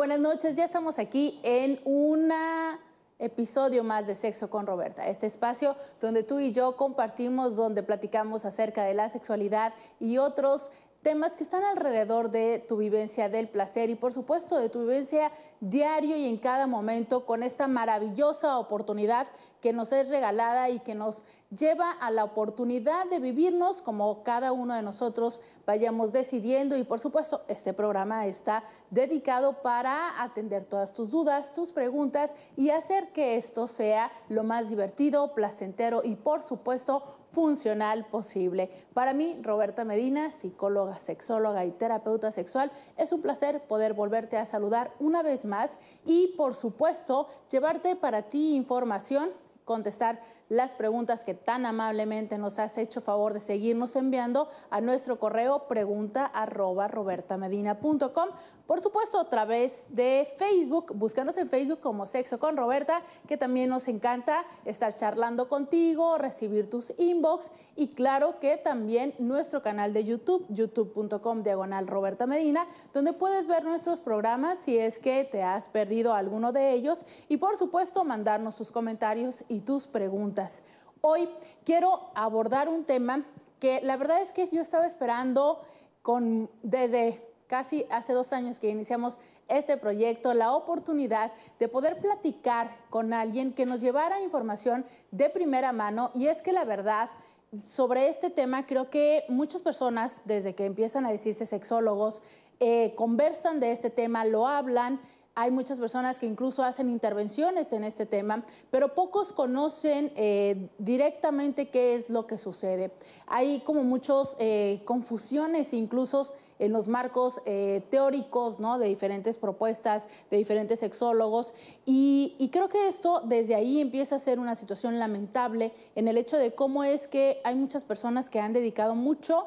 buenas noches, ya estamos aquí en un episodio más de Sexo con Roberta, este espacio donde tú y yo compartimos, donde platicamos acerca de la sexualidad y otros temas que están alrededor de tu vivencia del placer y por supuesto de tu vivencia diario y en cada momento con esta maravillosa oportunidad que nos es regalada y que nos lleva a la oportunidad de vivirnos como cada uno de nosotros vayamos decidiendo y por supuesto este programa está dedicado para atender todas tus dudas, tus preguntas y hacer que esto sea lo más divertido, placentero y por supuesto funcional posible. Para mí, Roberta Medina, psicóloga, sexóloga y terapeuta sexual, es un placer poder volverte a saludar una vez más y por supuesto llevarte para ti información, contestar las preguntas que tan amablemente nos has hecho favor de seguirnos enviando a nuestro correo pregunta arroba Por supuesto, a través de Facebook, búscanos en Facebook como Sexo con Roberta, que también nos encanta estar charlando contigo, recibir tus inbox y claro que también nuestro canal de YouTube, youtube.com diagonal Roberta Medina, donde puedes ver nuestros programas si es que te has perdido alguno de ellos y por supuesto mandarnos tus comentarios y tus preguntas. Hoy quiero abordar un tema que la verdad es que yo estaba esperando con, desde casi hace dos años que iniciamos este proyecto, la oportunidad de poder platicar con alguien que nos llevara información de primera mano. Y es que la verdad, sobre este tema creo que muchas personas, desde que empiezan a decirse sexólogos, eh, conversan de este tema, lo hablan hay muchas personas que incluso hacen intervenciones en este tema, pero pocos conocen eh, directamente qué es lo que sucede. Hay como muchas eh, confusiones incluso en los marcos eh, teóricos de diferentes propuestas, de diferentes sexólogos. Y, y, creo que esto desde ahí empieza a ser una situación lamentable en el hecho de cómo es que hay muchas personas que han dedicado mucho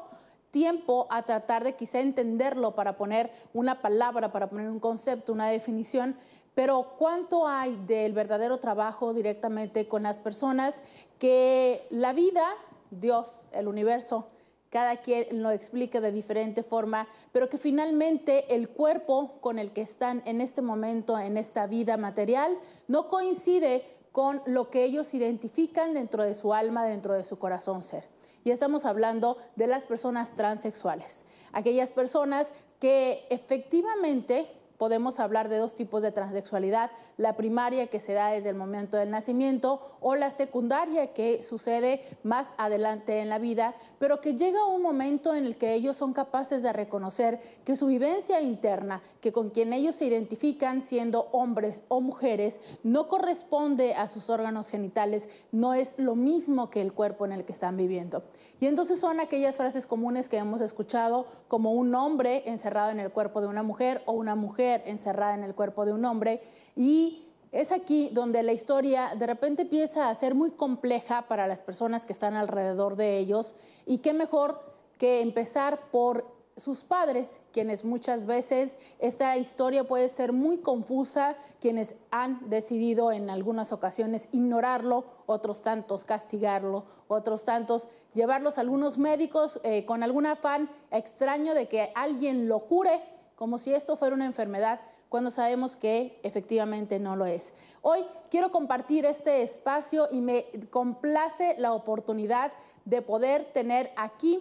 tiempo a tratar de quizá entenderlo para poner una palabra, para poner un concepto, una definición, pero ¿cuánto hay del verdadero trabajo directamente con las personas que la vida, Dios, el universo, cada quien lo explica de diferente forma, pero que finalmente el cuerpo con el que están en este momento, en esta vida material, no coincide con lo que ellos identifican dentro de su alma, dentro de su corazón ser? y estamos hablando de las personas transexuales, aquellas personas que efectivamente podemos hablar de dos tipos de transexualidad, la primaria que se da desde el momento del nacimiento o la secundaria que sucede más adelante en la vida, pero que llega un momento en el que ellos son capaces de reconocer que su vivencia interna, que con quien ellos se identifican siendo hombres o mujeres, no corresponde a sus órganos genitales, no es lo mismo que el cuerpo en el que están viviendo. Y entonces son aquellas frases comunes que hemos escuchado como un hombre encerrado en el cuerpo de una mujer o una mujer encerrada en el cuerpo de un hombre. Y es aquí donde la historia de repente empieza a ser muy compleja para las personas que están alrededor de ellos. Y qué mejor que empezar por sus padres, quienes muchas veces esta historia puede ser muy confusa, quienes han decidido en algunas ocasiones ignorarlo, otros tantos castigarlo, otros tantos llevarlos a algunos médicos eh, con algún afán extraño de que alguien lo cure, como si esto fuera una enfermedad, cuando sabemos que efectivamente no lo es. Hoy quiero compartir este espacio y me complace la oportunidad de poder tener aquí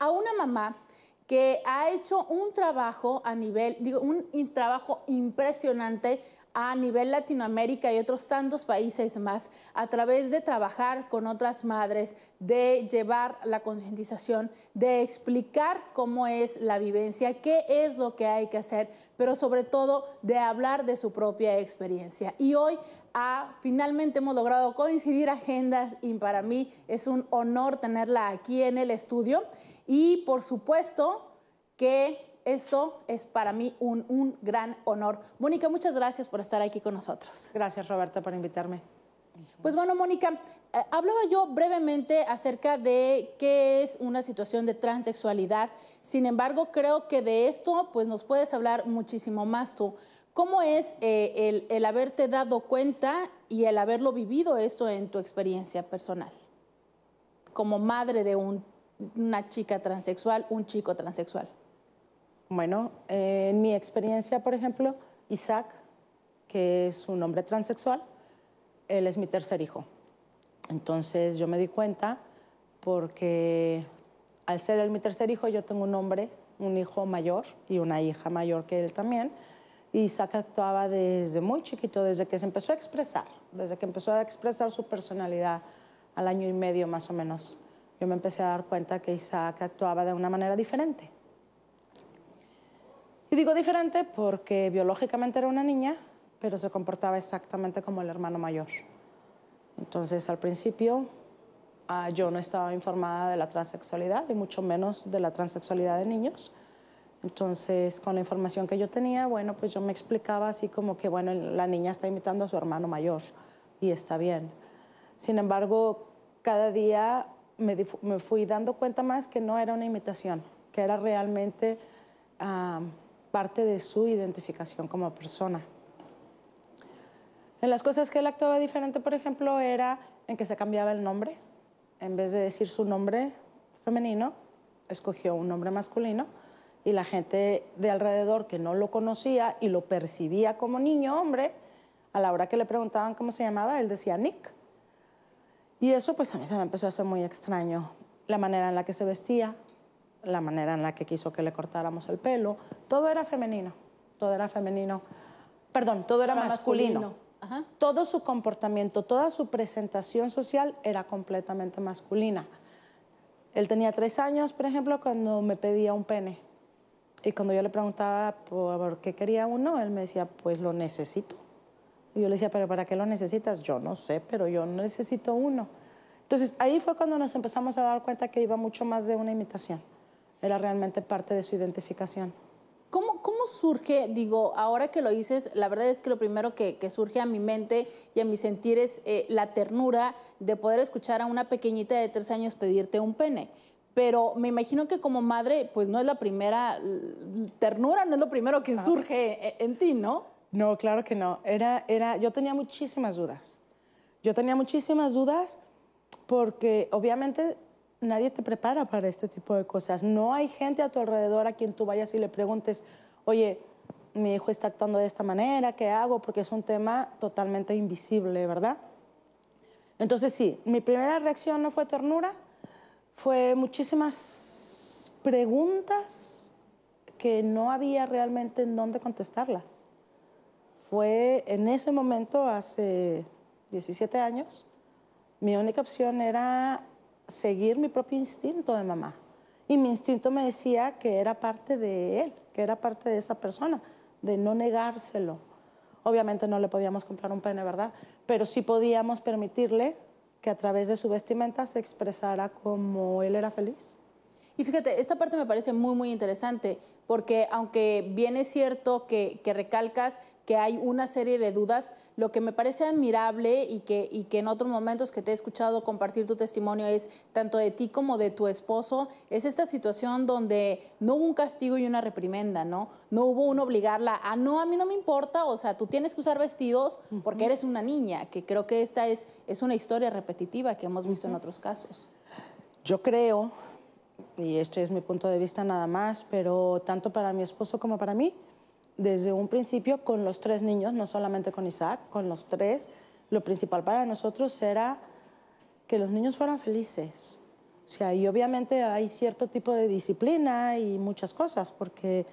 a una mamá que ha hecho un trabajo a nivel, digo, un trabajo impresionante a nivel Latinoamérica y otros tantos países más a través de trabajar con otras madres, de llevar la concientización, de explicar cómo es la vivencia, qué es lo que hay que hacer, pero sobre todo de hablar de su propia experiencia. Y hoy ah, finalmente hemos logrado coincidir agendas y para mí es un honor tenerla aquí en el estudio. Y por supuesto que esto es para mí un, gran honor. Mónica, muchas gracias por estar aquí con nosotros. Gracias, Roberta, por invitarme. Pues bueno, Mónica, eh, hablaba yo brevemente acerca de qué es una situación de transexualidad. Sin embargo, creo que de esto pues nos puedes hablar muchísimo más tú. ¿Cómo es eh, el, el, haberte dado cuenta y el haberlo vivido esto en tu experiencia personal? Como madre de un una chica transexual, un chico transexual? Bueno, eh, en mi experiencia, por ejemplo, Isaac, que es un hombre transexual, él es mi tercer hijo. Entonces yo me di cuenta porque al ser él mi tercer hijo, yo tengo un hombre, un hijo mayor y una hija mayor que él también. Y Isaac actuaba desde muy chiquito, desde que se empezó a expresar, desde que empezó a expresar su personalidad al año y medio más o menos yo me empecé a dar cuenta que Isaac actuaba de una manera diferente. Y digo diferente porque biológicamente era una niña, pero se comportaba exactamente como el hermano mayor. Entonces, al principio, ah, yo no estaba informada de la transexualidad y mucho menos de la transexualidad de niños. Entonces, con la información que yo tenía, bueno, pues yo me explicaba así como que, bueno, la niña está imitando a su hermano mayor y está bien. Sin embargo, cada día me, fui dando cuenta más que no era una imitación, que era realmente ah, parte de su identificación como persona. En las cosas que él actuaba diferente, por ejemplo, era en que se cambiaba el nombre. En vez de decir su nombre femenino, escogió un nombre masculino y la gente de alrededor que no lo conocía y lo percibía como niño hombre, a la hora que le preguntaban cómo se llamaba, él decía Nick. Y eso pues a mí se me empezó a hacer muy extraño. La manera en la que se vestía, la manera en la que quiso que le cortáramos el pelo, todo era femenino, todo era femenino. Perdón, todo era, masculino. Todo su comportamiento, toda su presentación social era completamente masculina. Él tenía tres años, por ejemplo, cuando me pedía un pene. Y cuando yo le preguntaba por qué quería uno, él me decía, pues lo necesito. Y yo le decía, pero ¿para qué lo necesitas? Yo no sé, pero yo necesito uno. Entonces ahí fue cuando nos empezamos a dar cuenta que iba mucho más de una imitación. Era realmente parte de su identificación. ¿Cómo, surge, digo, ahora que lo dices, la verdad es que lo primero que, surge a mi mente y a mi sentir es eh, la ternura de poder escuchar a una pequeñita de tres años pedirte un pene? Pero me imagino que como madre, pues no es la primera ternura, no es lo primero que surge eh, en ti, ¿no? No, claro que no. Era, era, yo tenía muchísimas dudas. Yo tenía muchísimas dudas porque obviamente nadie te prepara para este tipo de cosas. No hay gente a tu alrededor a quien tú vayas y le preguntes, oye, mi hijo está actuando de esta manera, ¿qué hago? Porque es un tema totalmente invisible, ¿verdad? Entonces sí, mi primera reacción no fue ternura, fue muchísimas preguntas que no había realmente en dónde contestarlas. Fue en ese momento, hace 17 años, mi única opción era seguir mi propio instinto de mamá. Y mi instinto me decía que era parte de él, que era parte de esa persona, de no negárselo. Obviamente no le podíamos comprar un pene, ¿verdad? Pero sí podíamos permitirle que a través de su vestimenta se expresara como él era feliz. Y fíjate, esta parte me parece muy, muy interesante, porque aunque bien es cierto que, que recalcas que hay una serie de dudas. Lo que me parece admirable y que, y que en otros momentos que te he escuchado compartir tu testimonio es, tanto de ti como de tu esposo, es esta situación donde no hubo un castigo y una reprimenda, ¿no? No hubo un obligarla a, no, a mí no me importa, o sea, tú tienes que usar vestidos porque eres una niña, que creo que esta es, es una historia repetitiva que hemos visto en otros casos. Yo creo, y este es mi punto de vista nada más, pero tanto para mi esposo como para mí, desde un principio con los tres niños, no solamente con Isaac, con los tres, lo principal para nosotros era que los niños fueran felices. O sea, y obviamente hay cierto tipo de disciplina y muchas cosas, porque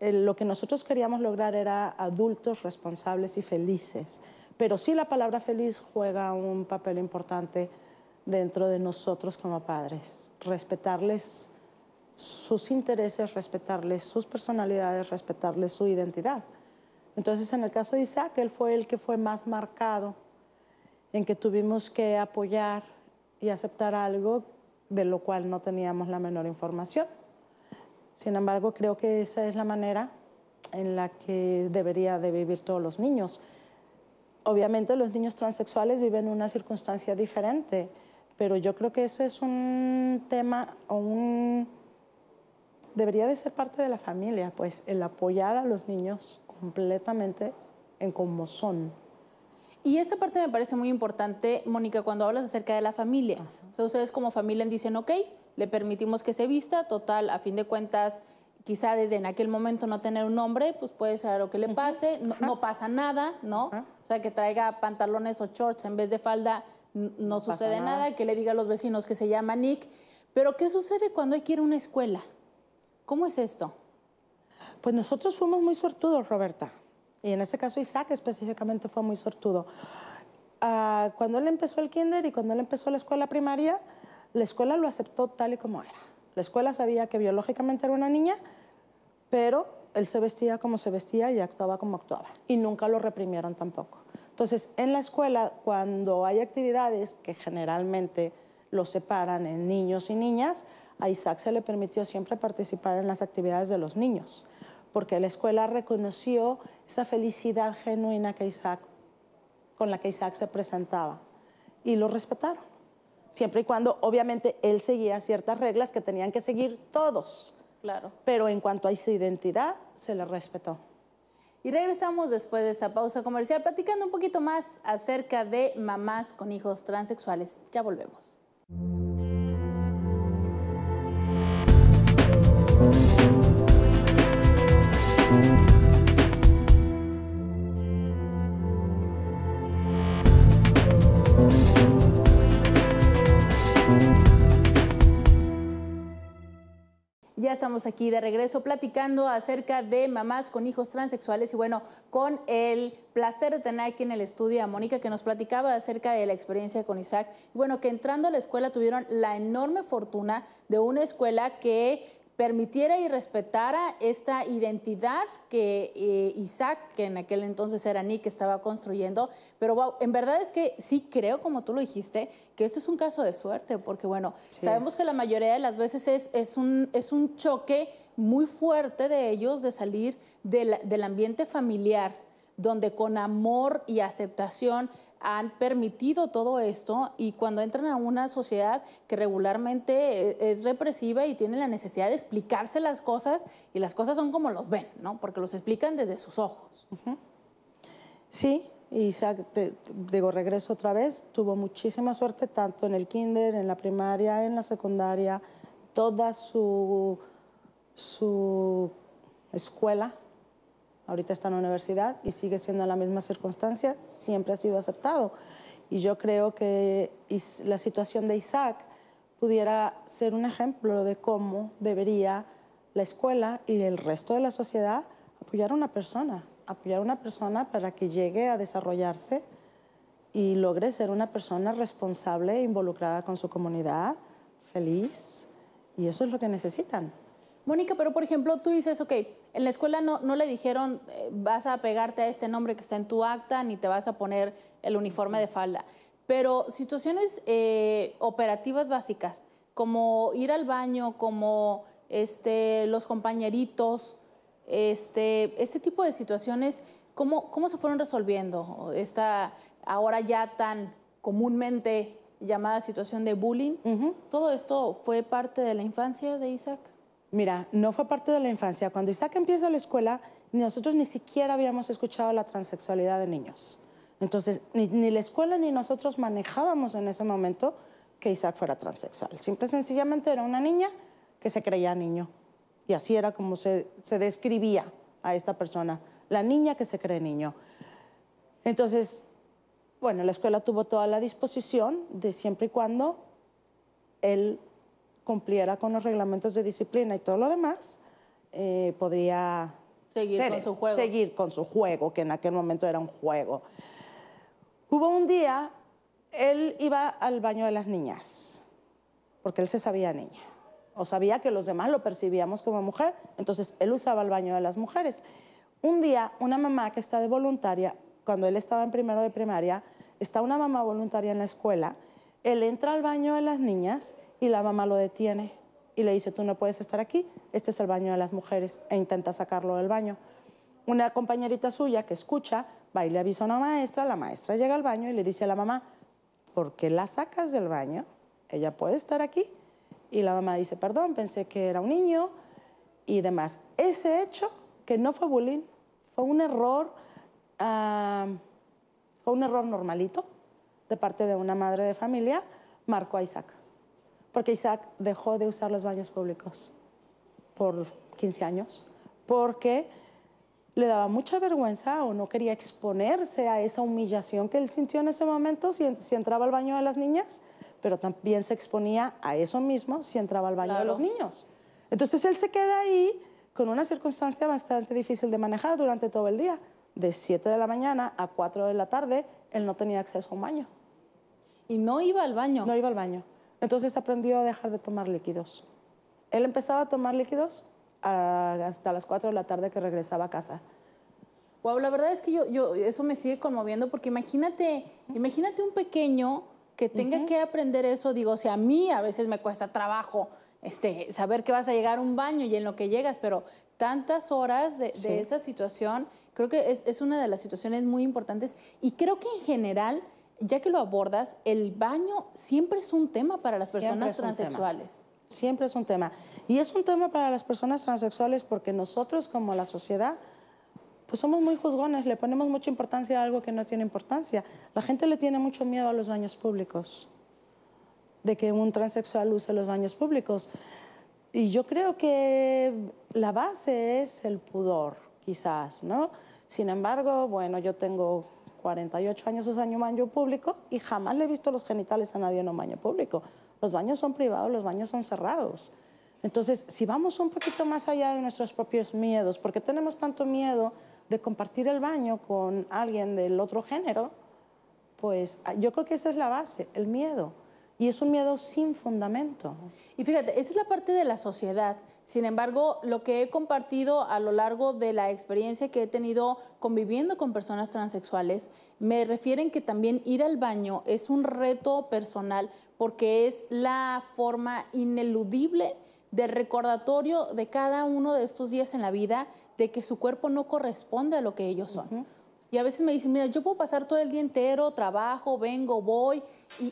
eh, lo que nosotros queríamos lograr era adultos responsables y felices. Pero sí la palabra feliz juega un papel importante dentro de nosotros como padres, respetarles sus intereses, respetarles sus personalidades, respetarles su identidad. Entonces, en el caso de Isaac, él fue el que fue más marcado en que tuvimos que apoyar y aceptar algo de lo cual no teníamos la menor información. Sin embargo, creo que esa es la manera en la que debería de vivir todos los niños. Obviamente los niños transexuales viven una circunstancia diferente, pero yo creo que ese es un tema o un debería de ser parte de la familia, pues el apoyar a los niños completamente en como son. Y esa parte me parece muy importante, Mónica, cuando hablas acerca de la familia. O sea, ustedes como familia dicen, ok, le permitimos que se vista, total, a fin de cuentas, quizá desde en aquel momento no tener un nombre, pues puede ser lo que le pase, no, pasa nada, ¿no? O sea, que traiga pantalones o shorts en vez de falda, no, sucede nada. nada, que le diga a los vecinos que se llama Nick. Pero ¿qué sucede cuando hay que ir a una escuela? ¿Cómo es esto? Pues nosotros fuimos muy sortudos, Roberta. Y en este caso Isaac específicamente fue muy sortudo. Ah, cuando él empezó el kinder y cuando él empezó la escuela primaria, la escuela lo aceptó tal y como era. La escuela sabía que biológicamente era una niña, pero él se vestía como se vestía y actuaba como actuaba. Y nunca lo reprimieron tampoco. Entonces, en la escuela, cuando hay actividades que generalmente los separan en niños y niñas, a Isaac se le permitió siempre participar en las actividades de los niños, porque la escuela reconoció esa felicidad genuina que Isaac, con la que Isaac se presentaba y lo respetaron, siempre y cuando obviamente él seguía ciertas reglas que tenían que seguir todos. Claro. Pero en cuanto a su identidad, se le respetó. Y regresamos después de esa pausa comercial platicando un poquito más acerca de mamás con hijos transexuales. Ya volvemos. estamos aquí de regreso platicando acerca de mamás con hijos transexuales y bueno, con el placer de tener aquí en el estudio a Mónica que nos platicaba acerca de la experiencia con Isaac. bueno, que entrando a la escuela tuvieron la enorme fortuna de una escuela que permitiera y respetara esta identidad que eh, Isaac, que en aquel entonces era Nick, estaba construyendo. Pero wow, en verdad es que sí creo, como tú lo dijiste, que esto es un caso de suerte, porque bueno, sabemos que la mayoría de las veces es, un, choque muy fuerte de ellos de salir del ambiente familiar, donde con amor y aceptación han permitido todo esto y cuando entran a una sociedad que regularmente e-, es represiva y tiene la necesidad de explicarse las cosas y las cosas son como los ven, ¿no? Porque los explican desde sus ojos. Sí, y digo, regreso otra vez, tuvo muchísima suerte tanto en el kinder, en la primaria, en la secundaria, toda su, su escuela ahorita está en la universidad y sigue siendo la misma circunstancia, siempre ha sido aceptado. Y yo creo que la situación de Isaac pudiera ser un ejemplo de cómo debería la escuela y el resto de la sociedad apoyar a una persona, apoyar a una persona para que llegue a desarrollarse y logre ser una persona responsable e involucrada con su comunidad, feliz, y eso es lo que necesitan. Mónica, pero por ejemplo, tú dices, ok, en la escuela no, le dijeron eh, vas a pegarte a este nombre que está en tu acta, ni te vas a poner el uniforme de falda. Pero situaciones eh, operativas básicas, como ir al baño, como este, los compañeritos, este, este tipo de situaciones, ¿cómo, ¿cómo se fueron resolviendo esta ahora ya tan comúnmente llamada situación de bullying? ¿Todo esto fue parte de la infancia de Isaac? Mira, no fue parte de la infancia. Cuando Isaac empieza la escuela, nosotros ni siquiera habíamos escuchado la transexualidad de niños. Entonces, ni, la escuela ni nosotros manejábamos en ese momento que Isaac fuera transexual. Simple sencillamente era una niña que se creía niño. Y así era como se describía a esta persona, la niña que se cree niño. Entonces, bueno, la escuela tuvo toda la disposición de siempre y cuando él cumpliera con los reglamentos de disciplina y todo lo demás, eh, podría seguir con su juego. Seguir con su juego, que en aquel momento era un juego. Hubo un día, él iba al baño de las niñas, porque él se sabía niña, o sabía que los demás lo percibíamos como mujer, entonces él usaba el baño de las mujeres. Un día, una mamá que está de voluntaria, cuando él estaba en primero de primaria, está una mamá voluntaria en la escuela, él entra al baño de las niñas y la mamá lo detiene y le dice, tú no puedes estar aquí, este es el baño de las mujeres, e intenta sacarlo del baño. Una compañerita suya que escucha va y le avisa a una maestra, la maestra llega al baño y le dice a la mamá, ¿por qué la sacas del baño? Ella puede estar aquí. Y la mamá dice, perdón, pensé que era un niño y demás. Ese hecho, que no fue bullying, fue un error, fue un error normalito de parte de una madre de familia, Marco Isaac porque Isaac dejó de usar los baños públicos por 15 años, porque le daba mucha vergüenza o no quería exponerse a esa humillación que él sintió en ese momento si, entraba al baño de las niñas, pero también se exponía a eso mismo si entraba al baño de los niños. Entonces él se queda ahí con una circunstancia bastante difícil de manejar durante todo el día. De 7 de la mañana a 4 de la tarde, él no tenía acceso a un baño. ¿Y no iba al baño? No iba al baño. Entonces aprendió a dejar de tomar líquidos. Él empezaba a tomar líquidos ah, hasta las 4 de la tarde que regresaba a casa. Wow, la verdad es que yo, yo eso me sigue conmoviendo porque imagínate, imagínate un pequeño que tenga que aprender eso, digo, si a mí a veces me cuesta trabajo este, saber que vas a llegar a un baño y en lo que llegas, pero tantas horas de, esa situación, creo que es, es, una de las situaciones muy importantes y creo que en general ya que lo abordas, el baño siempre es un tema para las personas transexuales. Siempre es un tema. Y es un tema para las personas transexuales porque nosotros como la sociedad, pues somos muy juzgones, le ponemos mucha importancia a algo que no tiene importancia. La gente le tiene mucho miedo a los baños públicos, de que un transexual use los baños públicos. Y yo creo que la base es el pudor, quizás, ¿no? Sin embargo, bueno, yo tengo 48 años es año baño público y jamás le he visto los genitales a nadie en un baño público. Los baños son privados, los baños son cerrados. Entonces, si vamos un poquito más allá de nuestros propios miedos, porque tenemos tanto miedo de compartir el baño con alguien del otro género, pues ah, yo creo que esa es la base, el miedo. Y es un miedo sin fundamento. Y fíjate, esa es la parte de la sociedad sin embargo, lo que he compartido a lo largo de la experiencia que he tenido conviviendo con personas transexuales, me refieren que también ir al baño es un reto personal porque es la forma ineludible de recordatorio de cada uno de estos días en la vida de que su cuerpo no corresponde a lo que ellos son. Y a veces me dicen, mira, yo puedo pasar todo el día entero, trabajo, vengo, voy,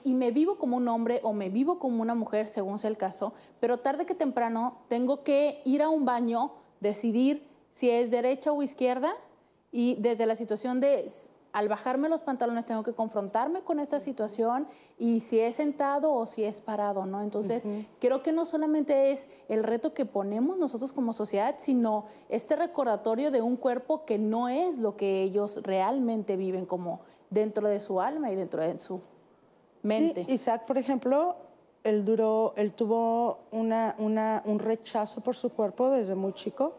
y, me vivo como un hombre o me vivo como una mujer, según sea el caso, pero tarde que temprano tengo que ir a un baño, decidir si es derecha o izquierda, y desde la situación de al bajarme los pantalones tengo que confrontarme con esa situación y si es sentado o si es parado, ¿no? Entonces, creo que no solamente es el reto que ponemos nosotros como sociedad, sino este recordatorio de un cuerpo que no es lo que ellos realmente viven como dentro de su alma y dentro de su mente. Isaac, por ejemplo, él tuvo una, un rechazo por su cuerpo desde muy chico,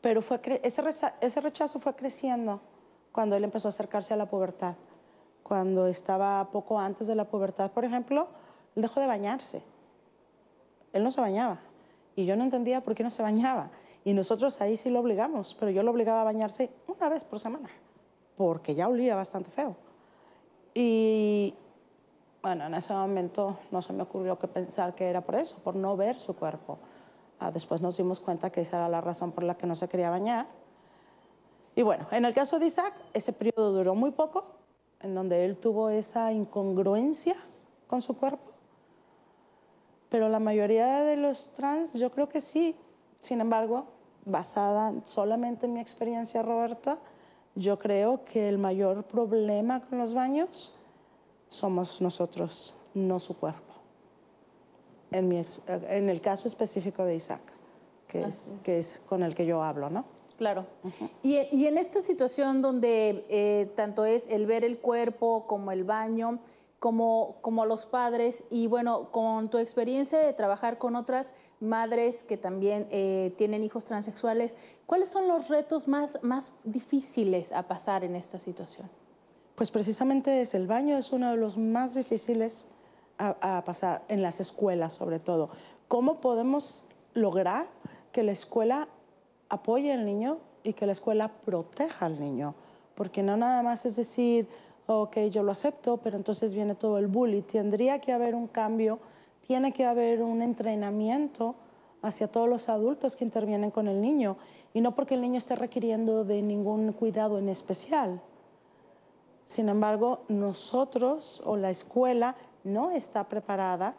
pero fue ese, rechazo fue creciendo cuando él empezó a acercarse a la pubertad. Cuando estaba poco antes de la pubertad, por ejemplo, él dejó de bañarse. Él no se bañaba. Y yo no entendía por qué no se bañaba. Y nosotros ahí sí lo obligamos, pero yo lo obligaba a bañarse una vez por semana, porque ya olía bastante feo. Y bueno, en ese momento no se me ocurrió que pensar que era por eso, por no ver su cuerpo. Ah, después nos dimos cuenta que esa era la razón por la que no se quería bañar y bueno, en el caso de Isaac, ese periodo duró muy poco, en donde él tuvo esa incongruencia con su cuerpo. Pero la mayoría de los trans, yo creo que sí. Sin embargo, basada solamente en mi experiencia, Roberta, yo creo que el mayor problema con los baños somos nosotros, no su cuerpo. En, en el caso específico de Isaac, que es, que es con el que yo hablo, ¿no? Claro. y, en esta situación donde eh, tanto es el ver el cuerpo como el baño, como, como los padres, y bueno, con tu experiencia de trabajar con otras madres que también eh, tienen hijos transexuales, ¿cuáles son los retos más, más difíciles a pasar en esta situación? Pues precisamente es el baño, es uno de los más difíciles a pasar, en las escuelas sobre todo. ¿Cómo podemos lograr que la escuela apoye al niño y que la escuela proteja al niño, porque no nada más es decir, ok, yo lo acepto, pero entonces viene todo el bullying. Tendría que haber un cambio, tiene que haber un entrenamiento hacia todos los adultos que intervienen con el niño, y no porque el niño esté requiriendo de ningún cuidado en especial. Sin embargo, nosotros o la escuela no está preparada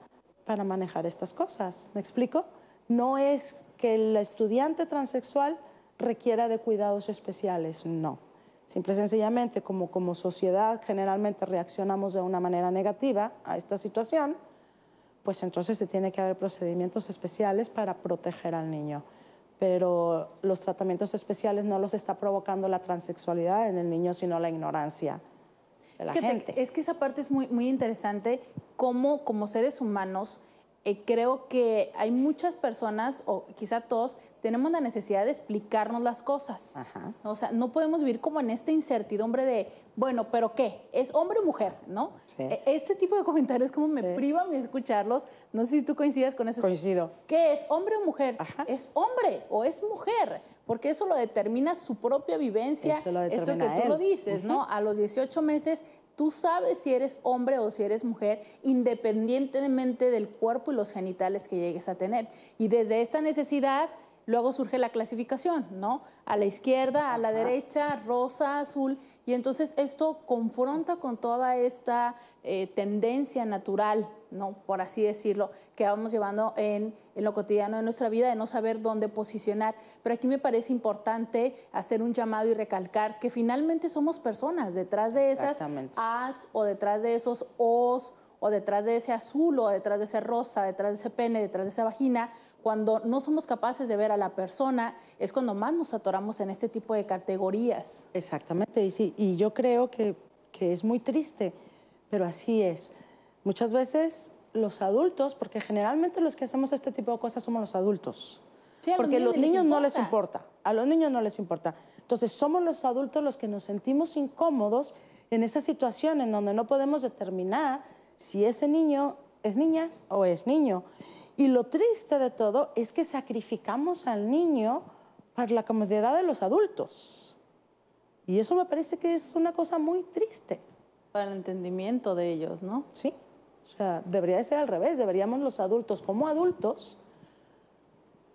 para manejar estas cosas. ¿Me explico? No es que el estudiante transexual requiera de cuidados especiales, no. Simple sencillamente, como, como sociedad generalmente reaccionamos de una manera negativa a esta situación, pues entonces se tiene que haber procedimientos especiales para proteger al niño. Pero los tratamientos especiales no los está provocando la transexualidad en el niño, sino la ignorancia de la gente. Es que esa parte es muy, muy interesante, como seres humanos eh, creo que hay muchas personas, o quizá todos, tenemos la necesidad de explicarnos las cosas. O sea, no podemos vivir como en esta incertidumbre de, bueno, pero ¿qué? ¿Es hombre o mujer? ¿No? E, este tipo de comentarios como me privan de escucharlos. No sé si tú coincidas con eso. Coincido. ¿Qué es hombre o mujer? ¿Es hombre o es mujer? Porque eso lo determina su propia vivencia. Eso, lo determina eso que tú lo dices, ¿no? A los 18 meses Tú sabes si eres hombre o si eres mujer, independientemente del cuerpo y los genitales que llegues a tener. Y desde esta necesidad, luego surge la clasificación, ¿no? A la izquierda, a la derecha, rosa, azul. Y entonces esto confronta con toda esta eh, tendencia natural, ¿no? por así decirlo, que vamos llevando en, en, lo cotidiano de nuestra vida, de no saber dónde posicionar. Pero aquí me parece importante hacer un llamado y recalcar que finalmente somos personas, detrás de esas as o detrás de esos os o detrás de ese azul o detrás de ese rosa, detrás de ese pene, detrás de esa vagina, cuando no somos capaces de ver a la persona, es cuando más nos atoramos en este tipo de categorías. Exactamente, y, sí, y yo creo que, que es muy triste, pero así es. Muchas veces los adultos, porque generalmente los que hacemos este tipo de cosas somos los adultos. porque los niños, no les importa, a los niños no les importa. Entonces somos los adultos los que nos sentimos incómodos en esa situación en donde no podemos determinar si ese niño es niña o es niño. Y lo triste de todo es que sacrificamos al niño para la comodidad de los adultos. Y eso me parece que es una cosa muy triste. Para el entendimiento de ellos, ¿no? Sí. O sea, debería de ser al revés. Deberíamos los adultos, como adultos,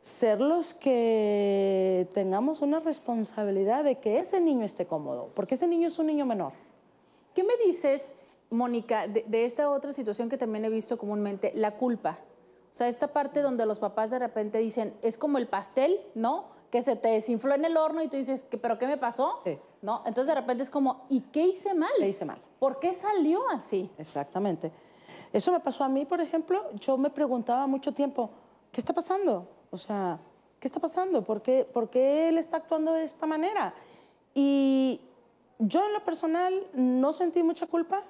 ser los que tengamos una responsabilidad de que ese niño esté cómodo, porque ese niño es un niño menor. ¿Qué me dices, Mónica, de, de esa otra situación que también he visto comúnmente, la culpa? O sea, esta parte donde los papás de repente dicen, es como el pastel, ¿no? Que se te desinfló en el horno y tú dices, ¿pero qué me pasó? Sí. ¿No? Entonces de repente es como, ¿y qué hice mal? ¿Qué hice mal? ¿Por qué salió así? Exactamente. Eso me pasó a mí, por ejemplo, yo me preguntaba mucho tiempo, ¿qué está pasando? O sea, ¿qué está pasando? ¿Por qué, por qué él está actuando de esta manera? Y yo en lo personal no sentí mucha culpa,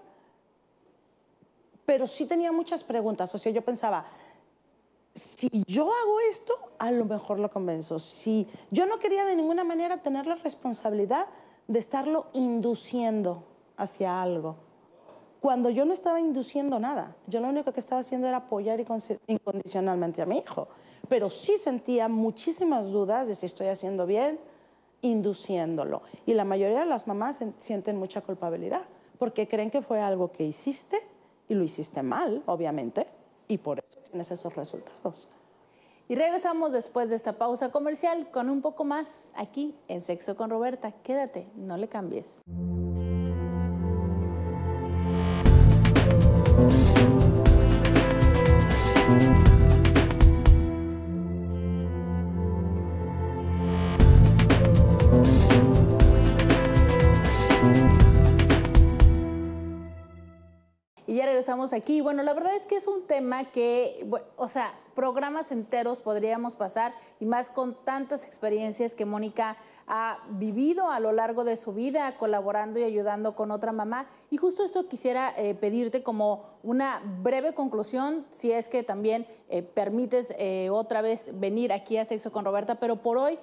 pero sí tenía muchas preguntas. O sea, yo pensaba, si yo hago esto, a lo mejor lo convenzo. Si yo no quería de ninguna manera tener la responsabilidad de estarlo induciendo hacia algo. Cuando yo no estaba induciendo nada, yo lo único que estaba haciendo era apoyar incondicionalmente a mi hijo. Pero sí sentía muchísimas dudas de si estoy haciendo bien, induciéndolo. Y la mayoría de las mamás sienten mucha culpabilidad, porque creen que fue algo que hiciste y lo hiciste mal, obviamente, y por esos resultados. Y regresamos después de esta pausa comercial con un poco más aquí en Sexo con Roberta. Quédate, no le cambies. estamos aquí. Bueno, la verdad es que es un tema que, o sea, programas enteros podríamos pasar y más con tantas experiencias que Mónica ha vivido a lo largo de su vida colaborando y ayudando con otra mamá. Y justo eso quisiera eh, pedirte como una breve conclusión, si es que también eh, permites eh, otra vez venir aquí a Sexo con Roberta, pero por hoy,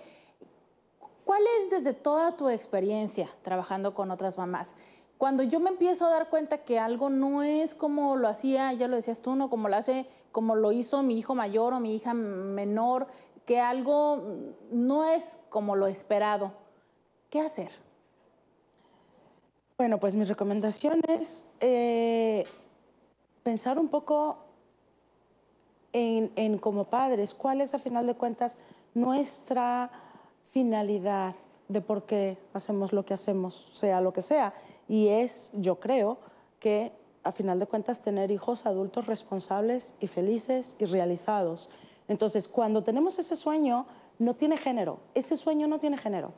¿cuál es desde toda tu experiencia trabajando con otras mamás? Cuando yo me empiezo a dar cuenta que algo no es como lo hacía, ya lo decías tú, como lo hace, como lo hizo mi hijo mayor o mi hija menor, que algo no es como lo esperado, ¿qué hacer? Bueno, pues mi recomendación es eh, pensar un poco en, en, como padres, cuál es a final de cuentas nuestra finalidad de por qué hacemos lo que hacemos, sea lo que sea y es, yo creo, que a final de cuentas tener hijos adultos responsables y felices y realizados. Entonces, cuando tenemos ese sueño, no tiene género. Ese sueño no tiene género.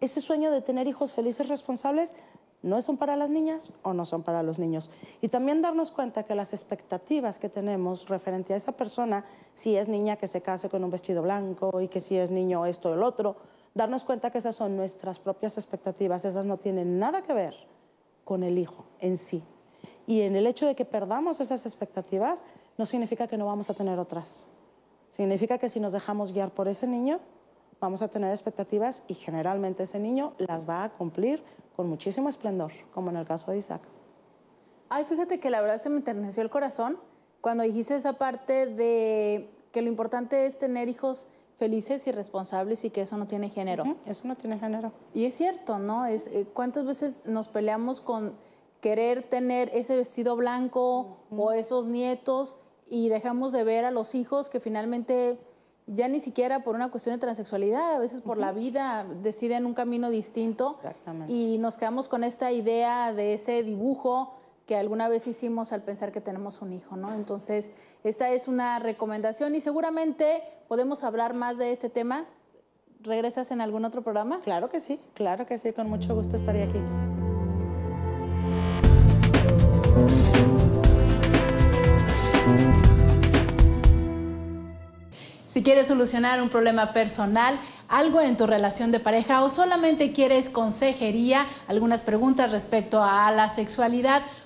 Ese sueño de tener hijos felices, responsables, no son para las niñas o no son para los niños. Y también darnos cuenta que las expectativas que tenemos referente a esa persona, si es niña que se case con un vestido blanco y que si es niño esto o el otro, darnos cuenta que esas son nuestras propias expectativas, esas no tienen nada que ver con el hijo en sí. Y en el hecho de que perdamos esas expectativas, no significa que no vamos a tener otras. Significa que si nos dejamos guiar por ese niño, vamos a tener expectativas y generalmente ese niño las va a cumplir con muchísimo esplendor, como en el caso de Isaac. Ay, fíjate que la verdad se me enterneció el corazón cuando dijiste esa parte de que lo importante es tener hijos felices y responsables y que eso no tiene género. Eso no tiene género. Y es cierto, ¿no? Es, eh, ¿Cuántas veces nos peleamos con querer tener ese vestido blanco o esos nietos y dejamos de ver a los hijos que finalmente ya ni siquiera por una cuestión de transexualidad, a veces por la vida deciden un camino distinto Exactamente. y nos quedamos con esta idea de ese dibujo que alguna vez hicimos al pensar que tenemos un hijo, ¿no? Entonces, esta es una recomendación y seguramente podemos hablar más de este tema. ¿Regresas en algún otro programa? Claro que sí, claro que sí, con mucho gusto estaría aquí. Si quieres solucionar un problema personal, algo en tu relación de pareja o solamente quieres consejería, algunas preguntas respecto a la sexualidad,